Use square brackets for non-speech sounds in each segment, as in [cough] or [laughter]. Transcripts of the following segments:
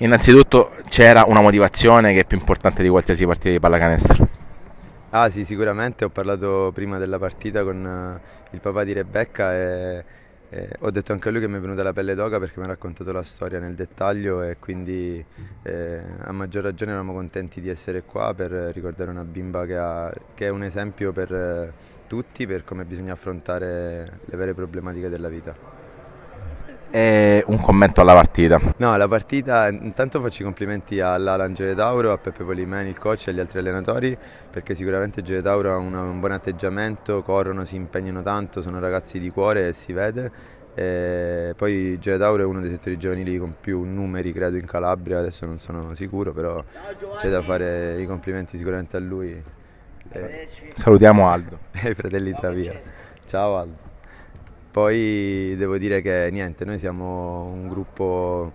Innanzitutto c'era una motivazione che è più importante di qualsiasi partita di pallacanestro. Ah sì, sicuramente ho parlato prima della partita con eh, il papà di Rebecca e, e ho detto anche a lui che mi è venuta la pelle d'oca perché mi ha raccontato la storia nel dettaglio e quindi eh, a maggior ragione eravamo contenti di essere qua per ricordare una bimba che, ha, che è un esempio per eh, tutti per come bisogna affrontare le vere problematiche della vita e un commento alla partita. No, la partita, intanto faccio i complimenti all'Alan Gioietauro, a Peppe Polimeni, il coach e agli altri allenatori perché sicuramente Gioietauro ha un, buon atteggiamento, corrono, si impegnano tanto, sono ragazzi di cuore e si vede. E poi Gioietauro è uno dei settori giovanili con più numeri credo in Calabria, adesso non sono sicuro però c'è da fare i complimenti sicuramente a lui. Salutiamo Aldo. [laughs] E i fratelli Travia. Ciao Aldo poi devo dire che niente, noi siamo un gruppo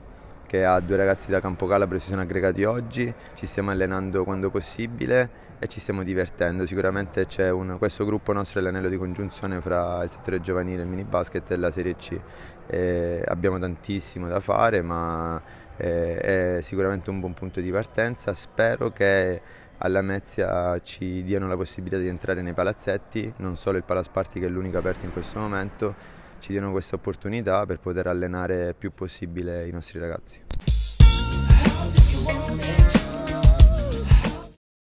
che ha due ragazzi da Campo Calabro si sono aggregati oggi, ci stiamo allenando quando possibile e ci stiamo divertendo. Sicuramente c'è un, questo gruppo nostro è l'anello di congiunzione fra il settore giovanile, il mini basket e la Serie C. E abbiamo tantissimo da fare, ma è, eh, è sicuramente un buon punto di partenza. Spero che alla Mezia ci diano la possibilità di entrare nei palazzetti, non solo il Palasparti che è l'unico aperto in questo momento, ci diano questa opportunità per poter allenare più possibile i nostri ragazzi.